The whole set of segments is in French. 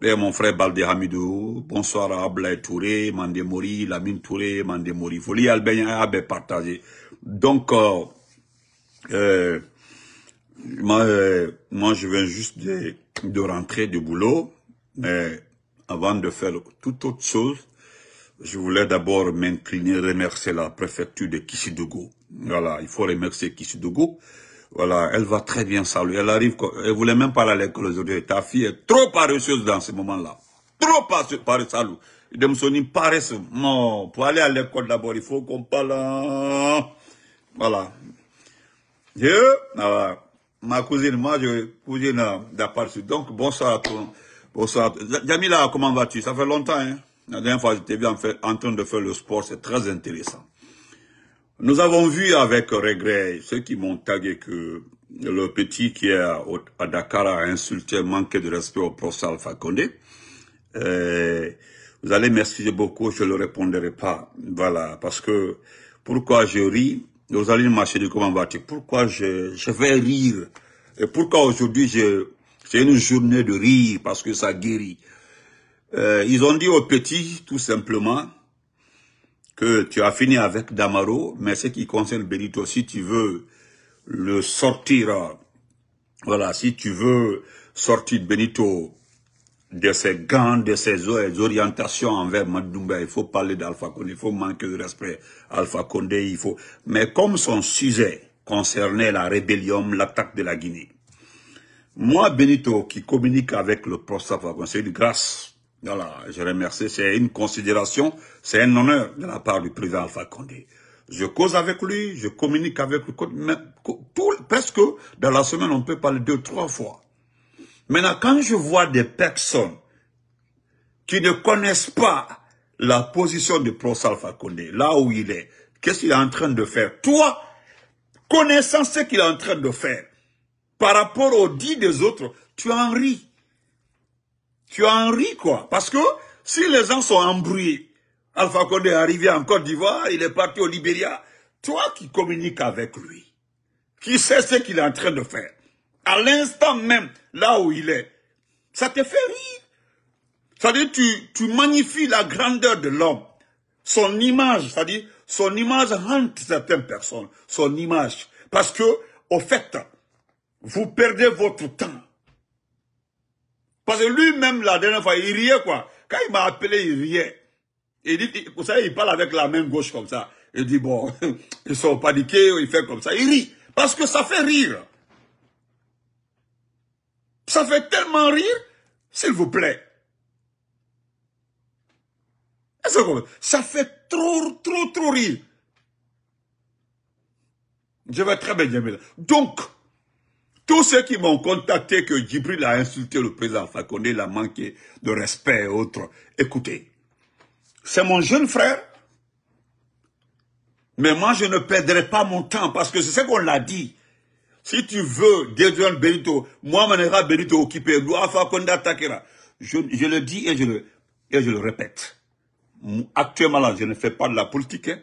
Et eh, mon frère Baldé Hamidou, bonsoir à Ablaï Touré, Mandemori, Lamine Touré, Mandemori. Folie Albéen, est partagé. Donc, euh, euh, euh, moi, je viens juste de, de rentrer du boulot, mais avant de faire toute autre chose, je voulais d'abord m'incliner, remercier la préfecture de Kissidougou. Voilà, il faut remercier Kissidougou voilà, elle va très bien salut. Elle arrive, elle voulait même pas aller à l'école aujourd'hui. Ta fille est trop paresseuse dans ce moment-là. Trop paresseuse, salut. Demsoni paresse. Non, pour aller à l'école d'abord, il faut qu'on parle. Hein. Voilà. Dieu, ah, ma cousine, moi, je cousine d'appartement. Donc, bonsoir à toi. Bonsoir. Jamila, comment vas-tu? Ça fait longtemps, hein? La dernière fois, j'étais bien en train de faire le sport. C'est très intéressant. Nous avons vu avec regret ceux qui m'ont tagué que le petit qui est à Dakar a insulté, manqué de respect au professeur Alpha Condé. Euh, vous allez m'excuser beaucoup, je ne le répondrai pas. Voilà, parce que pourquoi je ris Vous allez marcher du comment va Pourquoi je, je vais rire Et pourquoi aujourd'hui c'est une journée de rire Parce que ça guérit. Euh, ils ont dit au petit, tout simplement, que tu as fini avec Damaro, mais ce qui concerne Benito, si tu veux le sortir, voilà, si tu veux sortir Benito de ses gants, de ses orientations envers Madumba, il faut parler d'Alpha Condé, il faut manquer de respect Alpha Condé, il faut... Mais comme son sujet concernait la rébellion, l'attaque de la Guinée, moi, Benito, qui communique avec le professeur Alpha Condé, grâce voilà, je remercie. C'est une considération, c'est un honneur de la part du président Alpha Condé. Je cause avec lui, je communique avec lui. Tout, presque dans la semaine, on peut parler deux, trois fois. Maintenant, quand je vois des personnes qui ne connaissent pas la position de professeur Alpha Condé, là où il est, qu'est-ce qu'il est en train de faire Toi, connaissant ce qu'il est en train de faire, par rapport aux dit des autres, tu en ris tu as en quoi. Parce que si les gens sont embrouillés, Alpha Condé est arrivé en Côte d'Ivoire, il est parti au Libéria. Toi qui communiques avec lui, qui sais ce qu'il est en train de faire, à l'instant même, là où il est, ça te fait rire. C'est-à-dire, tu, tu magnifies la grandeur de l'homme, son image, c'est-à-dire, son image hante certaines personnes, son image. Parce que, au fait, vous perdez votre temps parce que lui-même, la dernière fois, il riait quoi. Quand il m'a appelé, il riait. Il dit, vous savez, il parle avec la main gauche comme ça. Il dit, bon, ils sont paniqués, il fait comme ça. Il rit. Parce que ça fait rire. Ça fait tellement rire, s'il vous plaît. Ça fait trop, trop, trop rire. Je vais très bien bien. Donc, tous ceux qui m'ont contacté que Djibril a insulté le président Fakonde, il a manqué de respect et autres. Écoutez, c'est mon jeune frère, mais moi je ne perdrai pas mon temps parce que c'est ce qu'on l'a dit. Si tu veux détruire Benito, moi Manera Benito occupé, Fakonde attaquera. Je, le dis et je le, et je le répète. Actuellement je ne fais pas de la politique. Hein.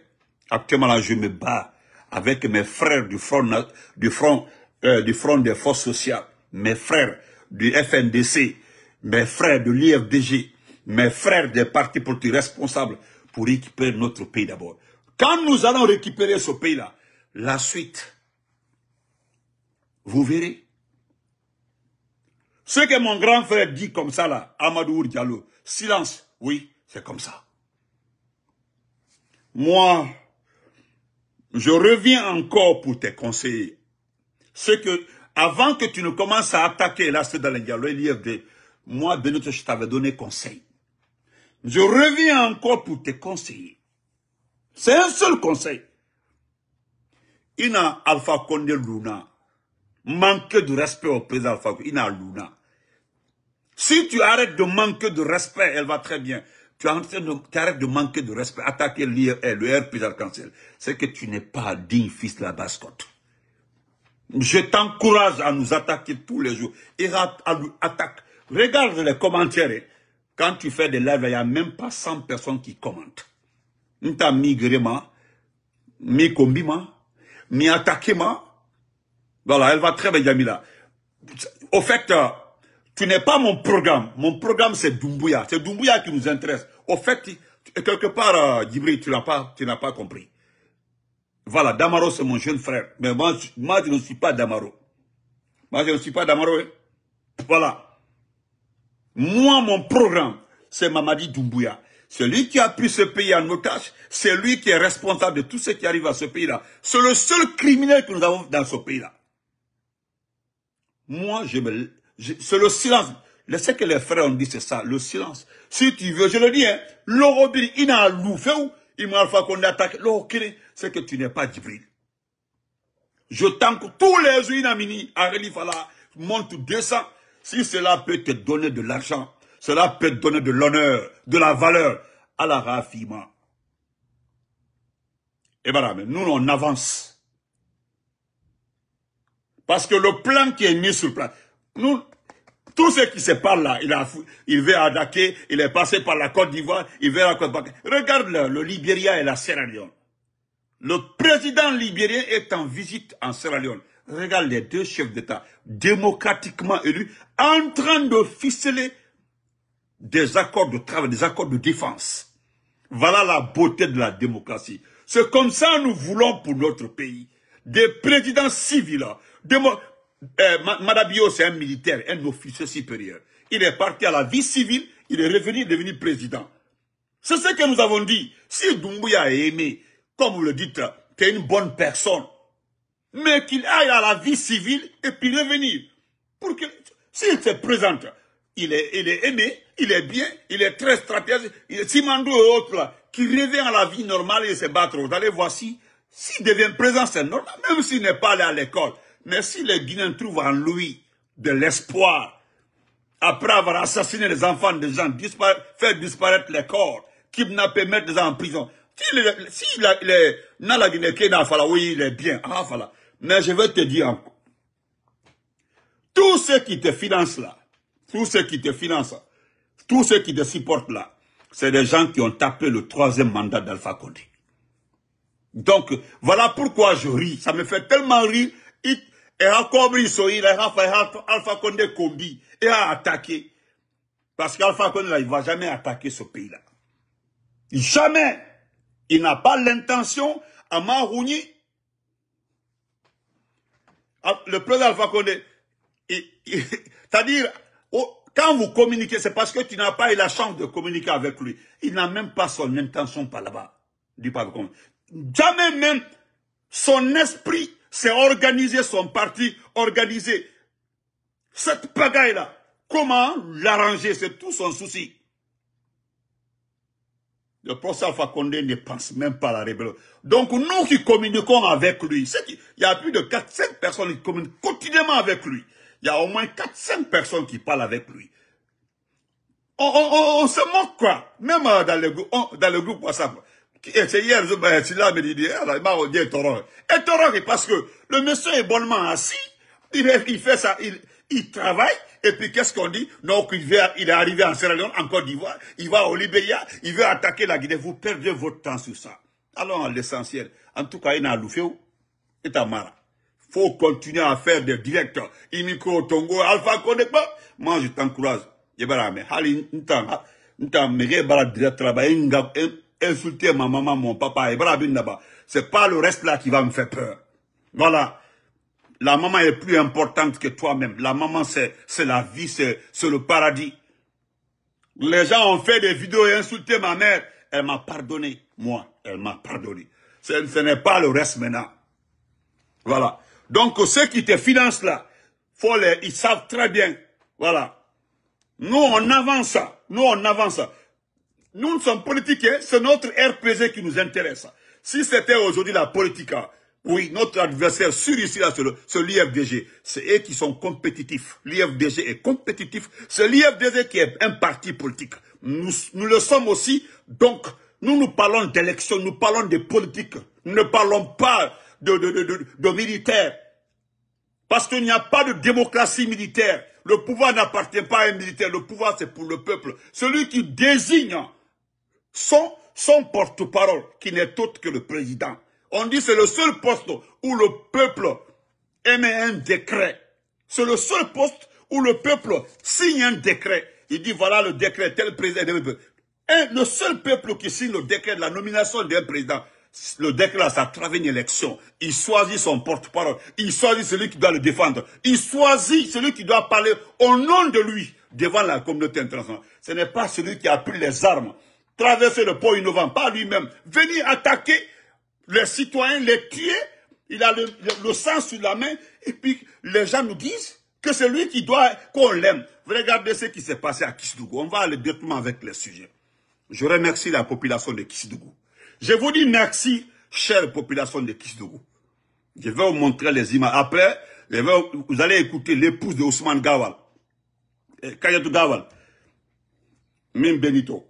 Actuellement je me bats avec mes frères du Front, du front euh, du Front des Forces Sociales, mes frères du FNDC, mes frères de l'IFDG, mes frères des partis politiques responsables pour récupérer notre pays d'abord. Quand nous allons récupérer ce pays-là, la suite, vous verrez. Ce que mon grand frère dit comme ça là, Amadou Diallo, silence, oui, c'est comme ça. Moi, je reviens encore pour tes conseils c'est que avant que tu ne commences à attaquer là, c'est dans les l'IFD, moi, Benoît, je t'avais donné conseil. Je reviens encore pour te conseiller. C'est un seul conseil. Il n'a, Alpha Condé Luna, manque de respect au président Alpha Condé, Ina Luna. Si tu arrêtes de manquer de respect, elle va très bien. Tu arrêtes de manquer de respect, attaquer e le et arc en C'est que tu n'es pas digne fils de la basse-côte. Je t'encourage à nous attaquer tous les jours. Et à nous attaquer. Regarde les commentaires. Hein. Quand tu fais des lives, il n'y a même pas 100 personnes qui commentent. t'as migré, mi combima, mi attaqué, Voilà, elle va très bien, Yamila. Au fait, euh, tu n'es pas mon programme. Mon programme, c'est Dumbuya. C'est Doumbouya qui nous intéresse. Au fait, quelque part, euh, Djibril, tu n'as pas, tu n'as pas compris. Voilà, Damaro, c'est mon jeune frère. Mais moi, je ne suis pas Damaro. Moi, je ne suis pas Damaro. Hein. Voilà. Moi, mon programme, c'est Mamadi Doumbouya. Celui qui a pris ce pays en otage, c'est lui qui est responsable de tout ce qui arrive à ce pays-là. C'est le seul criminel que nous avons dans ce pays-là. Moi, je me... C'est le silence. ce que les frères ont dit, c'est ça, le silence. Si tu veux, je le dis, hein, il il a louvé où il fait qu'on attaque. c'est que tu n'es pas Djibril. Je tanque tous les Uinamini à Rélifala, monte descend. Si cela peut te donner de l'argent, cela peut te donner de l'honneur, de la valeur, à la raffinement Et voilà, nous, on avance. Parce que le plan qui est mis sur le plan, nous, tout ce qui se parle là, il, a, il veut attaquer, il est passé par la Côte d'Ivoire, il veut la Côte d'Ivoire. Regarde le Libéria et la Sierra Leone. Le président libérien est en visite en Sierra Leone. Regarde les deux chefs d'État, démocratiquement élus, en train de ficeler des accords de travail, des accords de défense. Voilà la beauté de la démocratie. C'est comme ça que nous voulons pour notre pays. Des présidents civils, euh, Madabio, c'est un militaire, un officier supérieur. Il est parti à la vie civile, il est revenu devenu président. C'est ce que nous avons dit. Si Doumbouya est aimé, comme vous le dites, tu est une bonne personne, mais qu'il aille à la vie civile et puis revenir. Pour que, s'il se présente, il est, il est aimé, il est bien, il est très stratégique. Simandou et autres, qui revient à la vie normale et se battre, vous allez voir s'il devient présent, c'est normal, même s'il n'est pas allé à l'école. Mais si les Guinéens trouvent en lui de l'espoir, après avoir assassiné les enfants des gens, fait faire disparaître les corps, kidnapper, mettre des gens en prison, si, si la, les, la Guinée qui fala, oui, il est bien, ah, Mais je veux te dire encore, tous ceux qui te financent là, tous ceux qui te financent, tous ceux qui te supportent là, c'est des gens qui ont tapé le troisième mandat d'Alpha Condé. Donc, voilà pourquoi je ris. Ça me fait tellement rire et compris commis, il e a fait. E Alpha Condé Kombi et a attaqué. Parce qu'Alpha Condé, là, il va jamais attaquer ce pays-là. Jamais. Il n'a pas l'intention à Marouni. Ah, le président Alpha Condé, c'est-à-dire, oh, quand vous communiquez, c'est parce que tu n'as pas eu la chance de communiquer avec lui. Il n'a même pas son intention par là-bas. Jamais même son esprit c'est organiser son parti, organiser cette pagaille-là. Comment l'arranger C'est tout son souci. Le professeur Alpha ne pense même pas à la rébellion. Donc nous qui communiquons avec lui, il y a plus de 4-5 personnes qui communiquent quotidiennement avec lui. Il y a au moins 4-5 personnes qui parlent avec lui. On, se moque quoi Même euh, dans le, dans le groupe WhatsApp, c'est hier, me là, mais il dit, il m'a dit Il Et Toror, parce que le monsieur est bonnement assis, il, fait ça, il, travaille, et puis qu'est-ce qu'on dit Donc il, est arrivé en Sierra Leone, en Côte d'Ivoire, il va au Libéria, il veut attaquer la Guinée. Vous perdez votre temps sur ça. Allons à l'essentiel. En tout cas, il n'a est où Et Il faut continuer à faire des directeurs. micro Tongo, Alpha pas. moi je t'encourage. Je vais aller, temps, Je insulter ma maman, mon papa, et Brabin là C'est pas le reste là qui va me faire peur. Voilà. La maman est plus importante que toi-même. La maman, c'est la vie, c'est le paradis. Les gens ont fait des vidéos et insulté ma mère. Elle m'a pardonné. Moi, elle m'a pardonné. Ce, n'est pas le reste maintenant. Voilà. Donc, ceux qui te financent là, ils savent très bien. Voilà. Nous, on avance ça. Nous, on avance ça. Nous ne sommes politiques, c'est notre RPG qui nous intéresse. Si c'était aujourd'hui la politique, hein, oui, notre adversaire sur ici, là, c'est l'IFDG. C'est eux qui sont compétitifs. L'IFDG est compétitif. C'est l'IFDG qui est un parti politique. Nous, le sommes aussi. Donc, nous, nous parlons d'élections, nous parlons de politique. Nous ne parlons pas de, de, de militaires. Parce qu'il n'y a pas de démocratie militaire. Le pouvoir n'appartient pas à un militaire. Le pouvoir, c'est pour le peuple. Celui qui désigne son, son porte-parole, qui n'est autre que le président. On dit c'est le seul poste où le peuple émet un décret. C'est le seul poste où le peuple signe un décret. Il dit voilà le décret, tel président. Et le seul peuple qui signe le décret de la nomination d'un président, le décret, ça travaille une élection. Il choisit son porte-parole. Il choisit celui qui doit le défendre. Il choisit celui qui doit parler au nom de lui devant la communauté internationale. Ce n'est pas celui qui a pris les armes traverser le pont innovant pas lui-même, venir attaquer les citoyens, les tuer, il a le, sang sur la main, et puis les gens nous disent que c'est lui qui doit, qu'on l'aime. Regardez ce qui s'est passé à Kisdougou. On va aller directement avec le sujet. Je remercie la population de Kisdougou. Je vous dis merci, chère population de Kisdougou. Je vais vous montrer les images. Après, vous allez écouter l'épouse de Ousmane Gawal, eh, Kayatou Gawal, Mim Benito.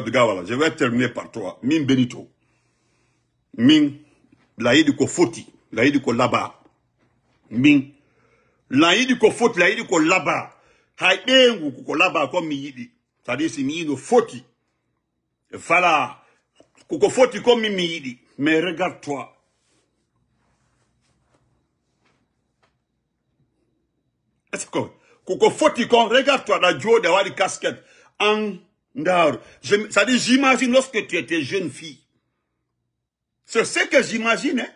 Gawala, je vais terminer par toi. Min Benito. Min, laïdi ko foti, laïdi ko laba. Min, laïdi ko foti, laïdi ko laba. Haïdengu ko laba comme mi yidi. C'est-à-dire mi foti. Voilà. Ko foti comme mi Mais regarde-toi. Est-ce que, ko foti comme, regarde-toi, la joie d'avoir des casquettes. En, cest Ça dit, j'imagine lorsque tu étais jeune fille. C'est ce que j'imagine. Hein.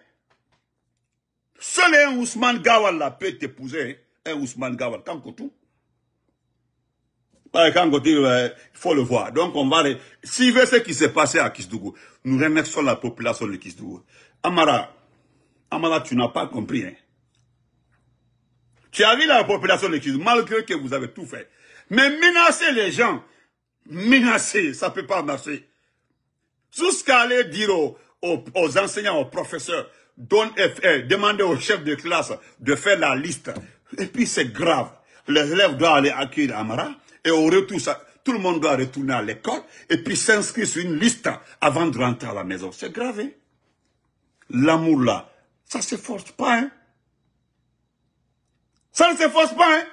Seul un Ousmane Gawal la peut t'épouser. Hein, un Ousmane Gawal, quand tout. Quand euh, il faut le voir. Donc on va... S'il veut ce qui s'est passé à Kisdougou, nous remercions la population de Kisdougou. Amara, Amara, tu n'as pas compris. Hein. Tu as vu la population de Kisdougou, malgré que vous avez tout fait. Mais menacer les gens, menacé, ça ne peut pas marcher. Tout ce dire aux, aux, enseignants, aux professeurs, donne, eh, eh, demandez au chef de classe de faire la liste. Et puis c'est grave. Les élèves doivent aller accueillir Amara et au retour, ça, tout le monde doit retourner à l'école et puis s'inscrire sur une liste avant de rentrer à la maison. C'est grave. Hein? L'amour là, ça ne s'efforce pas. Hein? Ça ne s'efforce pas. Hein?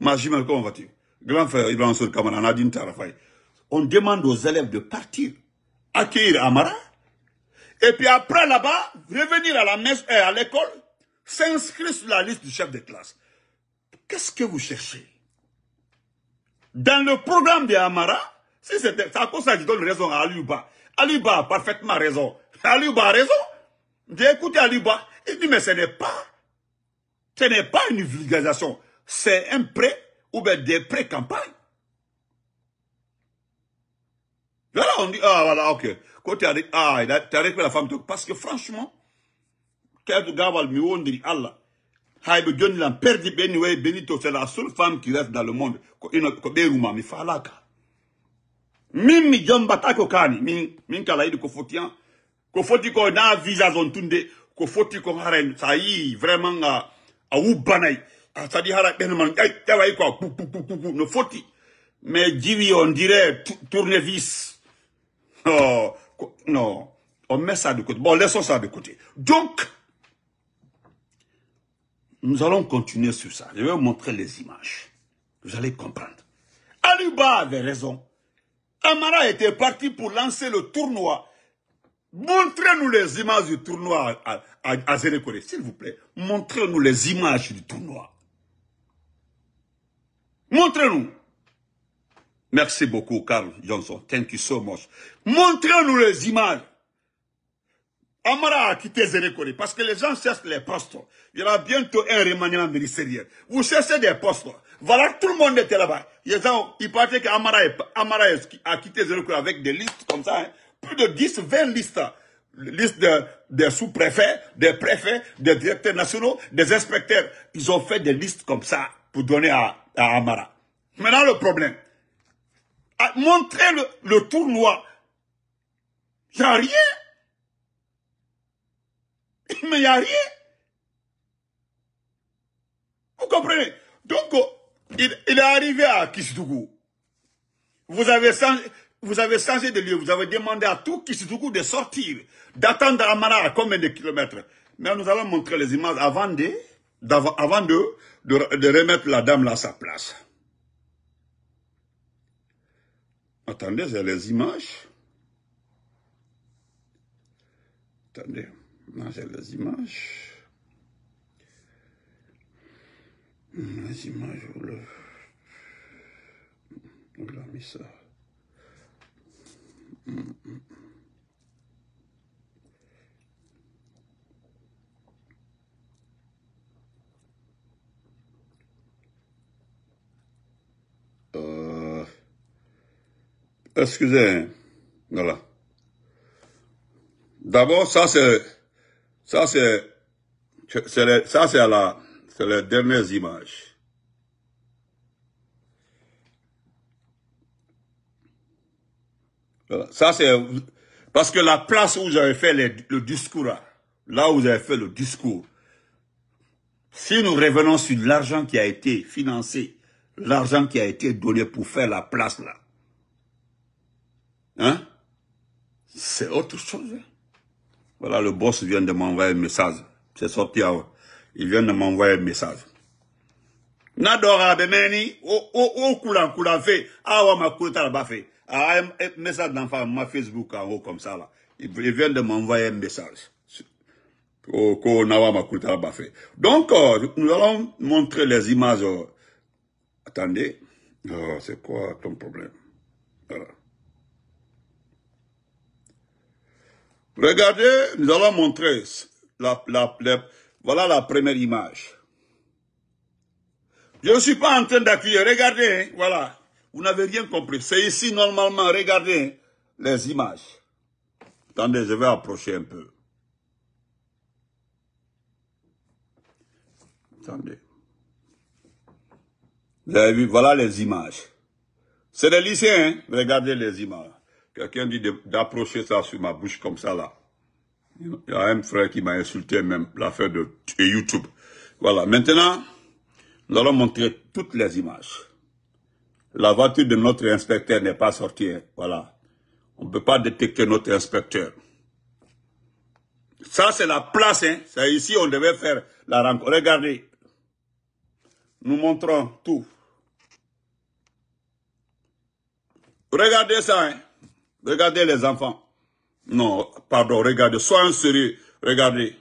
Majimel, comment vas-tu Grand frère Ibrahim Kamara, Nadine Tarafay. On demande aux élèves de partir, accueillir Amara, et puis après là-bas, revenir à la messe et euh, à l'école, s'inscrire sur la liste du chef de classe. Qu'est-ce que vous cherchez Dans le programme de Amara, si c'est à cause ça je donne raison à Aliouba. Aliouba a parfaitement raison. Aliouba a raison. J'ai écouté Aliouba. Il dit, mais ce n'est pas, ce n'est pas une vulgarisation c'est un prêt ou bien des prêts campagnes Voilà, on dit, ah voilà, ok. Quand tu as dit, ah, tu as la femme, parce que franchement, tu gawal mi wondiri Allah. Haibe joni l'a perdu beni we benito, c'est la seule femme qui reste dans le monde. Ko ino ko beruma mi falaka. Min mi jomba tako kani, min min kala idi ko Ko ko na visa zon tunde, ko ko haren, ça y vraiment a, a ou à no mais jiwi on dirait tournevis oh, non on met ça de côté bon laissons ça de côté donc nous allons continuer sur ça je vais vous montrer les images vous allez comprendre Aluba avait raison Amara était parti pour lancer le tournoi Montrez-nous les images du tournoi à, à, à s'il vous plaît. Montrez-nous les images du tournoi. Montrez-nous. Merci beaucoup, Carl Johnson. Thank you so much. Montrez-nous les images. Amara a quitté Zérécoré parce que les gens cherchent les postes. Il y aura bientôt un remaniement ministériel. Vous cherchez des postes. Voilà, tout le monde était là-bas. Les gens, ils pensaient qu'Amara Amara a quitté avec des listes comme ça. Hein. Plus de 10, 20 listes. Liste de, des sous-préfets, des préfets, des directeurs nationaux, des inspecteurs. Ils ont fait des listes comme ça pour donner à à Amara. Maintenant, le problème. montrer le, tournoi. Il n'y a rien. Mais il n'y a rien. Vous comprenez Donc, il, est arrivé à Kisidougou Vous avez, changé, vous avez changé de lieu. Vous avez demandé à tout Kisidougou de sortir, d'attendre Amara à combien de kilomètres. Mais nous allons montrer les images avant de avant de, remettre la dame là à sa place. Attendez, j'ai les images. Attendez, j'ai les images. Les images, vous le... l'a mis ça. Euh, excusez, voilà. D'abord, ça c'est, ça c'est, ça c'est la, c'est les dernières images. Ça c'est, parce que la place où j'avais fait le discours, là où j'avais fait le discours, si nous revenons sur l'argent qui a été financé l'argent qui a été donné pour faire la place là, hein, c'est autre chose. Hein. Voilà, le boss vient de m'envoyer un message. C'est sorti, il vient de m'envoyer un message. Nadora bemeni, coulant coulant fait Ah ma la fait Ah, message d'enfant, ma Facebook en haut comme ça là. Il vient de m'envoyer un message. Oh, Donc, euh, nous allons montrer les images euh, attendez, oh, c'est quoi ton problème Regardez, nous allons montrer voilà la première image. Je ne suis pas en train d'accueillir. Regardez, hein, voilà. Vous n'avez rien compris. C'est ici, normalement, regardez les images. Attendez, je vais approcher un peu. Attendez. Vous avez vu, voilà les images. C'est des lycéens, hein? regardez les images. Quelqu'un dit d'approcher ça sur ma bouche comme ça là. Il y a un frère qui m'a insulté même, l'affaire de YouTube. Voilà, maintenant, nous allons montrer toutes les images. La voiture de notre inspecteur n'est pas sortie, hein. voilà. On ne peut pas détecter notre inspecteur. Ça, c'est la place, hein. C'est ici on devait faire la rencontre. Regardez. Nous montrons tout. Regardez ça, hein. Regardez les enfants. Non, pardon, regardez. Soyons sérieux. Regardez.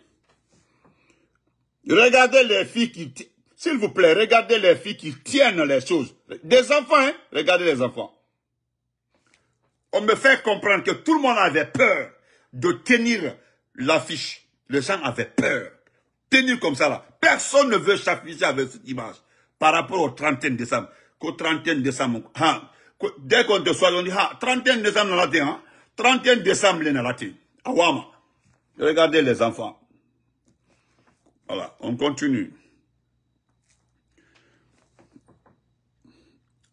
Regardez les filles qui... S'il vous plaît, regardez les filles qui tiennent les choses. Des enfants, hein. Regardez les enfants. On me fait comprendre que tout le monde avait peur de tenir l'affiche. Les gens avaient peur. Tenir comme ça, là. Personne ne veut s'afficher avec cette image. Par rapport au 31 décembre. Qu'au 31 décembre, ah, dès qu'on te soit, on dit, ah, 31 décembre, on a dit, hein, 31 décembre, on a dit, Awama. Regardez les enfants. Voilà, on continue.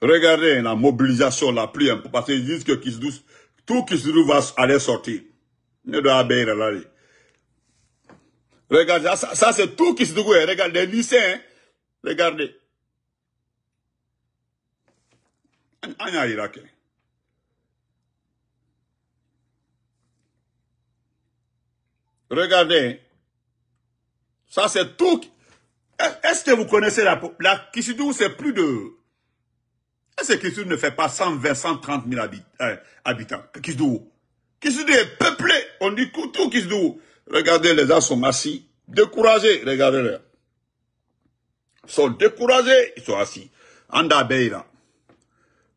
Regardez la mobilisation la pluie, hein. parce qu'ils disent que qui se trouve va aller sortir. Ne doit pas vie. Regardez, ça, c'est tout qui se trouve. Hein. Regardez les lycéens. Hein. Regardez. Regardez, ça c'est tout. Est-ce que vous connaissez la, la c'est plus de... Est-ce que ne fait pas 120, 130 000 habitants Kisidou Kisidou est peuplé. On dit tout Kisidou Regardez, les gens sont assis, découragés. Regardez-les. Ils sont découragés, ils sont assis. En là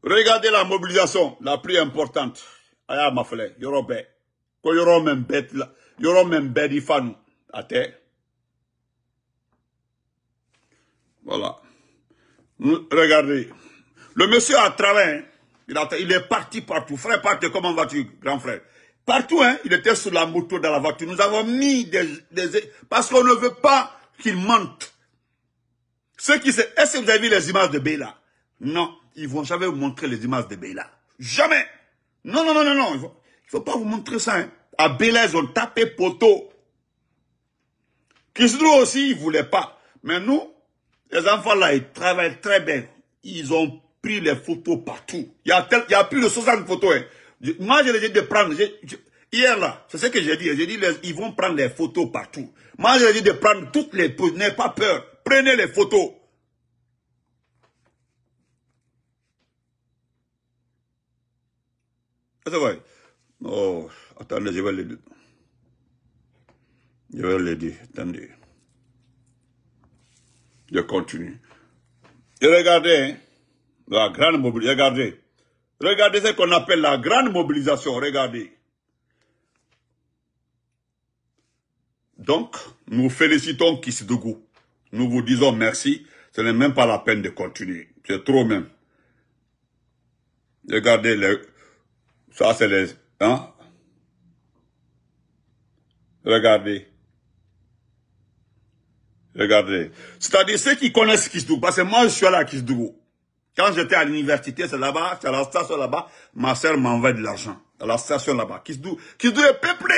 Regardez la mobilisation la plus importante. Aya Ko même bête là. même bête À terre. Voilà. Regardez. Le monsieur a travaillé. Hein. Il, est parti partout. Frère, Parte, comment vas-tu, grand frère Partout, hein. il était sur la moto, dans la voiture. Nous avons mis des... parce qu'on ne veut pas qu'il monte. Ceux qui... Est-ce que vous avez vu les images de Béla Non ils vont jamais vous montrer les images de Béla. Jamais. Non, non, non, non, non. Il ne faut, pas vous montrer ça. Hein. À Béla, ils ont tapé poteau. Kisdro aussi, ils ne voulaient pas. Mais nous, les enfants-là, ils travaillent très bien. Ils ont pris les photos partout. Il y a, plus de 60 photos. Hein. moi, je décidé de prendre. hier, là, c'est ce que j'ai dit. J'ai dit, ils vont prendre les photos partout. Moi, je de prendre toutes les... N'aie pas peur. Prenez les photos. C'est ouais. Oh, attendez, je vais le dire. Je vais le dire, attendez. Je continue. Et regardez, la grande mobilisation, regardez. Regardez ce qu'on appelle la grande mobilisation, regardez. Donc, nous félicitons Kissidougou. Nous vous disons merci. Ce n'est même pas la peine de continuer. C'est trop même. Regardez le, ça, c'est les... Hein? Regardez. Regardez. C'est-à-dire ceux qui connaissent Kisdougou, parce que moi je suis allé à Kisdougou. Quand j'étais à l'université, c'est là-bas, c'est à la station là-bas, ma soeur m'envoie de l'argent. À la station là-bas. Kisdougou. est peuplé.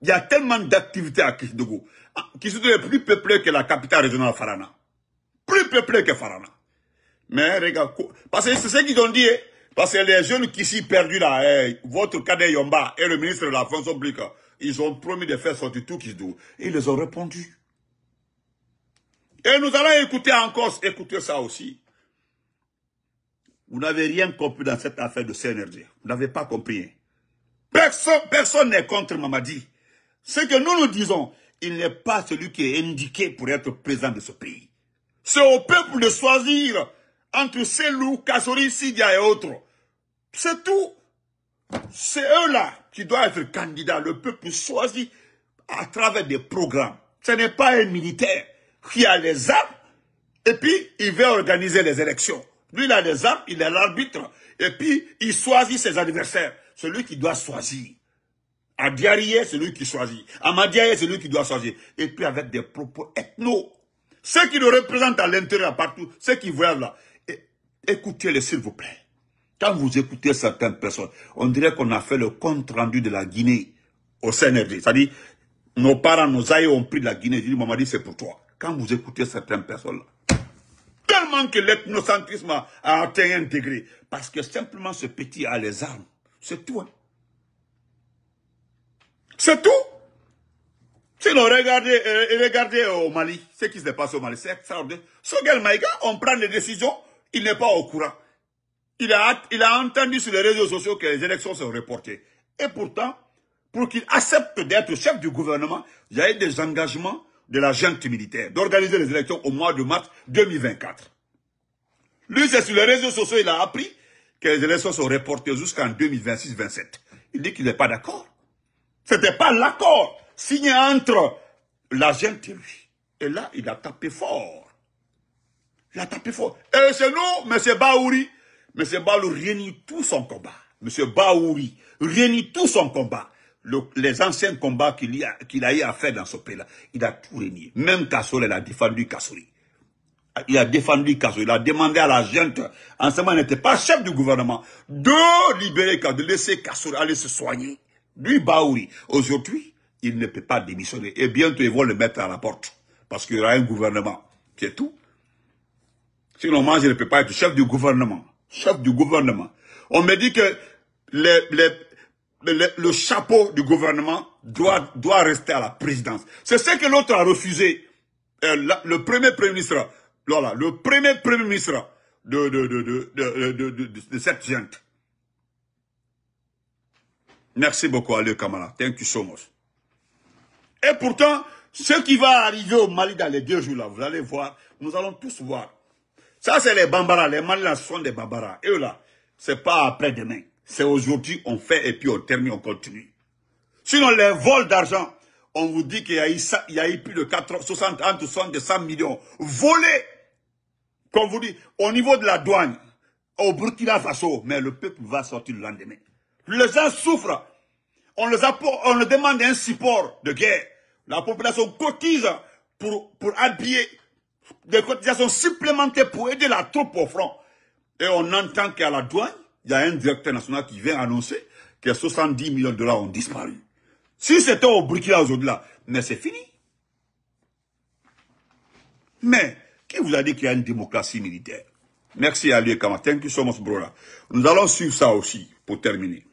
Il y a tellement d'activités à Kisdougou. Ah, Kisdougou est plus peuplé que la capitale régionale Farana. Plus peuplé que Farana. Mais regarde, parce que c'est ce qu'ils ont dit, hein. Parce que les jeunes qui s'y perdus là, eh, votre cadet Yomba et le ministre de la France publique, ils ont promis de faire sortir tout qui Kizou. Ils les ont répondu. Et nous allons écouter encore, écouter ça aussi. Vous n'avez rien compris dans cette affaire de CNRD. Vous n'avez pas compris. Hein. Personne n'est contre Mamadi. Ce que nous nous disons, il n'est pas celui qui est indiqué pour être président de ce pays. C'est au peuple de choisir entre Selou, Kassori, Sidia et autres. C'est tout. C'est eux-là qui doivent être candidats, le peuple choisit à travers des programmes. Ce n'est pas un militaire qui a les armes et puis il veut organiser les élections. Lui, il a les armes, il est l'arbitre. Et puis, il choisit ses adversaires. Celui qui doit choisir. À Diarié, c'est lui qui choisit. À Madiaye, c'est lui qui doit choisir. Et puis, avec des propos ethno. Ceux qui le représentent à l'intérieur, partout, ceux qui veulent là, écoutez-les, s'il vous plaît. Quand vous écoutez certaines personnes, on dirait qu'on a fait le compte-rendu de la Guinée au CNRD. C'est-à-dire, nos parents, nos aïeux ont pris de la Guinée. Je dis, maman, c'est pour toi. Quand vous écoutez certaines personnes, là, tellement que l'ethnocentrisme a, atteint un degré. Parce que simplement, ce petit a les armes. C'est tout. Hein. C'est tout. Sinon, regardez, euh, regardez au Mali, ce qui se passe au Mali, c'est extraordinaire. Sogel Maïga, on prend des décisions, il n'est pas au courant. Il a, entendu sur les réseaux sociaux que les élections sont reportées. Et pourtant, pour qu'il accepte d'être chef du gouvernement, il y a eu des engagements de la junte militaire d'organiser les élections au mois de mars 2024. Lui, c'est sur les réseaux sociaux, il a appris que les élections sont reportées jusqu'en 2026-27. Il dit qu'il n'est pas d'accord. C'était pas l'accord signé entre la junte et lui. Et là, il a tapé fort. Il a tapé fort. Et c'est nous, M. Baouri, M. baouri, réunit tout son combat. M. Baouri réunit tout son combat. les anciens combats qu'il a, a, eu à faire dans ce pays-là, il a tout réuni. Même Kassouri il a défendu Kassouli. Il a défendu Kassouli. Il a demandé à la gente, en ce moment, il n'était pas chef du gouvernement, de libérer de laisser Kassouli aller se soigner. Lui, Baouri, aujourd'hui, il ne peut pas démissionner. Et bientôt, ils vont le mettre à la porte. Parce qu'il y aura un gouvernement. C'est tout. Sinon, moi, je ne peux pas être chef du gouvernement chef du gouvernement. On me dit que le chapeau du gouvernement doit, rester à la présidence. C'est ce que l'autre a refusé. Euh, le premier premier ministre, le premier premier ministre de, de, cette gente. Merci beaucoup, Ali Kamala. Thank you so Et pourtant, ce qui va arriver au Mali dans les deux jours là, vous allez voir, nous allons tous voir. Ça, c'est les Bambara. Les Maliens sont des Bambara. Et là, c'est pas après-demain. C'est aujourd'hui, on fait et puis on termine, on continue. Sinon, les vols d'argent, on vous dit qu'il y, a eu plus de 4, 60, 60 100 millions volés. Comme vous dit, au niveau de la douane, au Burkina Faso, mais le peuple va sortir le lendemain. Les gens souffrent. On les, on demande un support de guerre. La population cotise pour, pour habiller des cotisations supplémentaires pour aider la troupe au front. Et on entend qu'à la douane, il y a un directeur national qui vient annoncer que 70 millions de dollars ont disparu. Si c'était au Burkina au-delà. mais c'est fini. Mais, qui vous a dit qu'il y a une démocratie militaire Merci à lui, Kama. you Nous allons suivre ça aussi, pour terminer.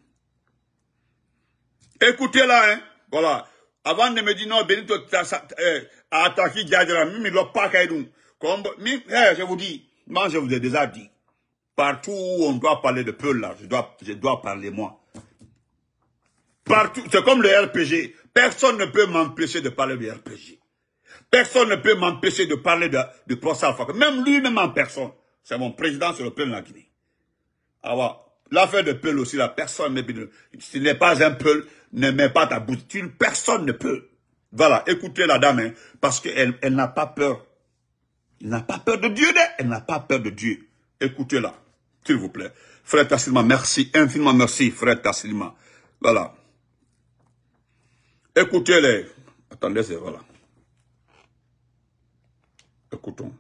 Écoutez là, hein. Voilà avant de me dire non, Benito euh, a attaqué Djadjara, mais il pas pas Comme, mais, eh, je vous dis, moi je vous ai déjà dit, partout où on doit parler de peu là, je dois, je dois parler moi. Partout, c'est comme le RPG. Personne ne peut m'empêcher de parler du RPG. Personne ne peut m'empêcher de parler de, du procès Alpha. Même lui-même en personne. C'est mon président sur le peuple de la Guinée. Alors, ah, l'affaire de Peul aussi, la personne, ce n'est pas un Peul, ne mets pas ta bouture, personne ne peut. Voilà, écoutez la dame, hein, parce qu'elle elle, n'a pas peur. Elle n'a pas peur de Dieu, hein. elle n'a pas peur de Dieu. Écoutez-la, s'il vous plaît. Frère Tassilma, merci, infiniment merci, frère Tassilma. Voilà. Écoutez-les. Attendez, c'est voilà. Écoutons.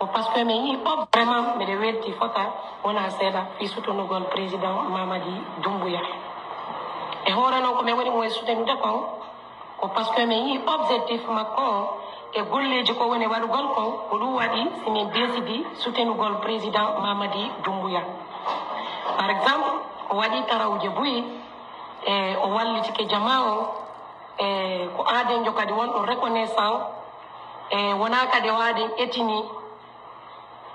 ko pasque min yiɗo vraiment mbiɗe welti fota wona seeɗa fi sutanugol président mamadi dumbuya e hoorano ko min waɗi mo e sutanude kon ko pasque min yi objectif makko o e golleji ko woni waɗugol kon ko ɗum waɗi simin décidi sutanugol président mamadi dumbuya par exemple o waɗi tarawje buyi e o wallitike jama o e ko aadenjo kadi wonɗo reconnaissant e wona kadi o aaden etini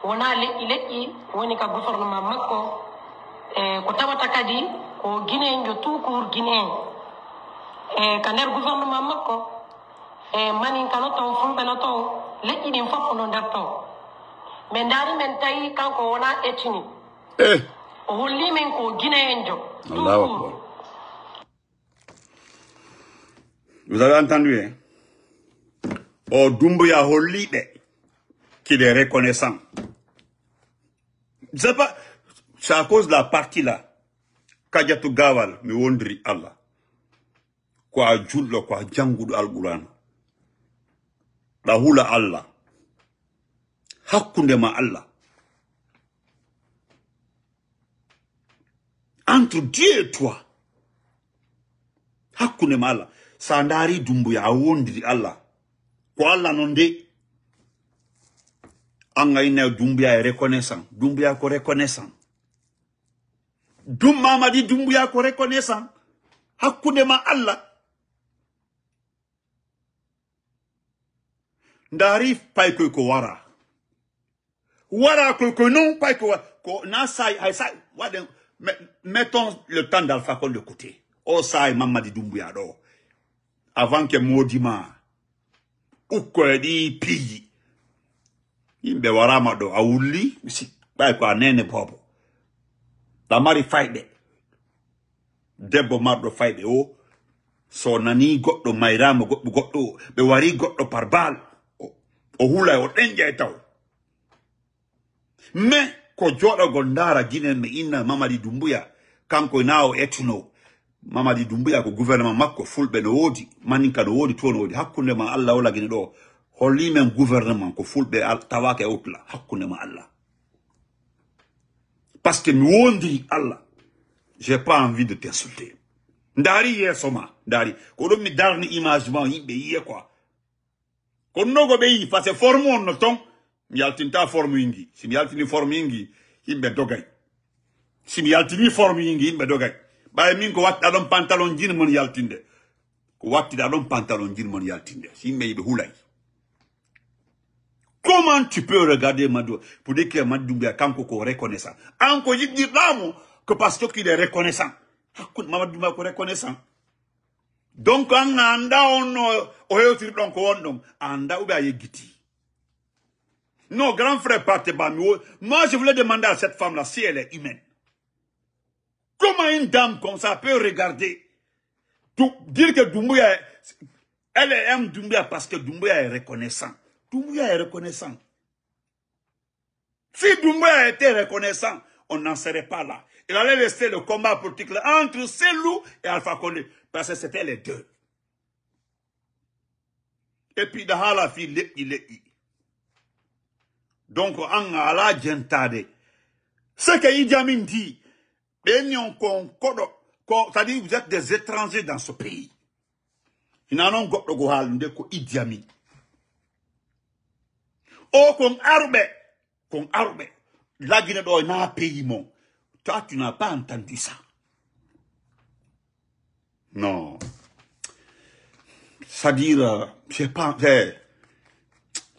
wona leƴƴi leƴƴi woni ka gouvernement makko e ko tawata kadi ko guine en jo tout court guine en eh, e ka nder gouvernement makko e eh, manin kano ton fulɓe no ton leƴƴi ɗin fof ono nder ton daari min tawi kanko wona ettini o holli min ko guine en jo allahu akbar vous avez entendu hein o dumboya holliɓe qu'il est reconnaissant. C'est pas, c'est à cause de la partie là. Kajatu gawal, mi wondri Allah. Kwa jullo, kwa jangudu al-Qur'an. La houla Allah. Hakkunde ma Allah. Entre Dieu et toi. Hakkunde ma Allah. Sandari dumbuya, wondri Allah. Kwa Allah nonde, Angaine dumbuya est reconnaissant Doumbia ko reconnaissant dum di dumbuya ko reconnaissant hakkunde ma allah ndari pay ko wara wara ko non pay ko na sai hay sai mettons le temps d'alpha de côté o maman mamadi dumbuya do avant que modima quoi dit pille. imbe warama do awuli misi bai kwa nene bobo tamari fight de debo mardo fight de o so nani goddo mairamo goddo goddo be wari goddo parbal o, o hula o denja etao me ko jodo gondara gine me ina mama di dumbuya kanko nao etuno mama di dumbuya ko gouvernement makko fulbe no wodi maninka no wodi to no wodi hakkunde ma alla wala gine do holli men gouvernement ko fulɓe tawaka tawake outla hakune ma allah parce que mi wondi allah j'ai pas envie de t'insulter ndaari yeeso ma ndaari ko ɗum mi darni image ma yimɓe yiye quoi kono nogo be yi face ce forme on ton mi yaltinta forme yingi si mi yaltini forme yingi yimɓe dogay si mi yaltini forme yingi yimɓe dogay baye min ko wattiɗa ɗon pantalon jini mon yaltinde ko wattiɗa ɗon pantalon jini mon yaltinde Si yimɓe yiɓe hulay Comment tu peux regarder Madou pour dire que Madou est reconnaissant Encore, je dis que parce qu'il est reconnaissant. Ah, écoute, est reconnaissant. Donc, on euh, a un on anda Non, grand frère oh, Moi, je voulais demander à cette femme-là si elle est humaine. Comment une dame comme ça peut regarder, dire que Doumbouya, elle aime parce que Doumbouya est reconnaissant. Doumbouya est reconnaissant. Si Doumbouya était reconnaissant, on n'en serait pas là. Il allait laisser le combat politique entre loups et Alpha Condé, parce que c'était les deux. Et puis, fille, il est Donc, en ala djentade. Ce que Amin dit, c'est-à-dire vous êtes des étrangers dans ce pays. Il pas de Oh con kon arbe. lagina na pays mon toi tu n'as pas entendu ça non c'est à dire c'est euh, pas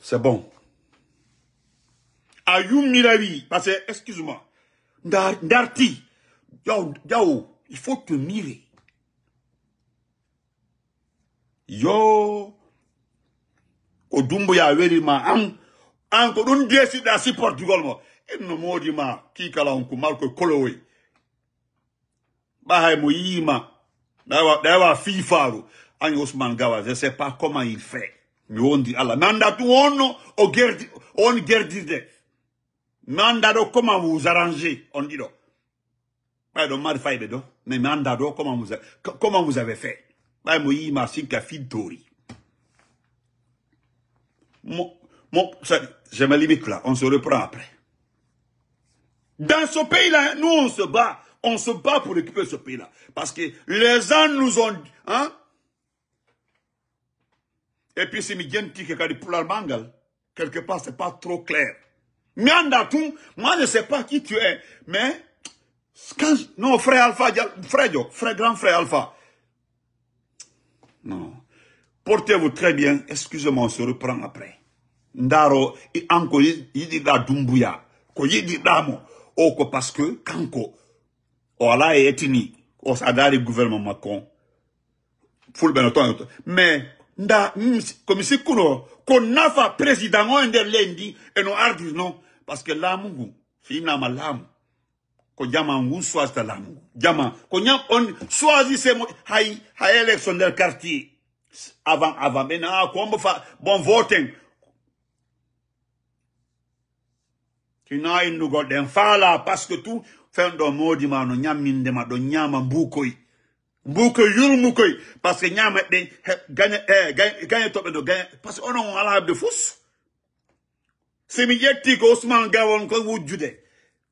c'est bon mirabi. parce que excuse moi d'arty, Yo. il faut te mirer yo au ya y ma am anko ko ɗum desiɗa si portugal mo en no modima kikala on ko malko kolowoy ɓahay mo yiima FIFA, ro, an Osman gawa je sais pas comment il fait mi wondi allah mi tu tum onno o gerdi on woni gerdirde mi comment vous arrangez on dit ɓay ɗon mari fayɓe ɗo mais mi comment vous, comment vous avez fait bah mo yiima sinka fiddori Bon, ça, je me limite là, on se reprend après. Dans ce pays-là, nous on se bat. On se bat pour récupérer ce pays-là. Parce que les gens nous ont... Hein? Et puis c'est Miguel qui est pour hein, Quelque part, c'est pas trop clair. Mais moi je sais pas qui tu es. Mais, quand... Non, frère Alpha, frère frère grand frère Alpha. Non. Portez-vous très bien. Excusez-moi, on se reprend après ndaro i anko da dumbuya ko il o ko parce que kanko o ala e etini o gouvernement macron full no ben mais nda c'est cool, ko nafa président e nder no. eno ardi non parce que lamu, fina ko jama ngu choisita laamu l'amour jama ko nya on mo hay hay election del quartier avant avant ɓena a fa bon voting Kina innugol ɗen faala paske tu que tout fen ɗo moodima no ñammindema ɗo ñaama mbuukoy mbuukoy yurmukoy par parce que de gane top gañe par parce que onon on ala de fous c'est mi ƴetti ko ousmane gawon ko wujjude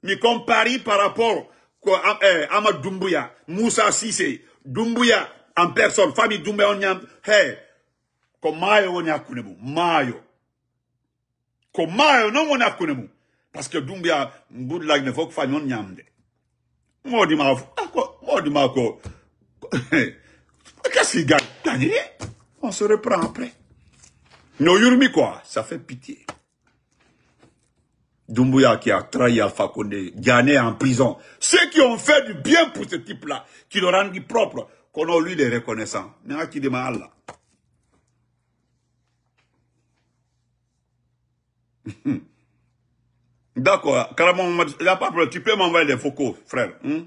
mi compari par rapport ko eh, dumbuya moussa dumbuya en personne fami dumbe on nyam, he ko mayo woni mayo. Mayo comme ko non on woni que Doumbia mboud il ne que fanyon nyamde. Mwodi ma Moi dis moi Qu'est-ce qu'il gagne On se reprend après. Nos Yurmi quoi Ça fait pitié. Dumbuya qui a trahi Alpha Condé, gagné en prison. Ceux qui ont fait du bien pour ce type-là, qui le rendu propre, qu'on a lui des reconnaissants. Mais qui demande Allah. D'accord, carrément, il n'y a pas de problème. Tu peux m'envoyer des focaux, frère. Hein?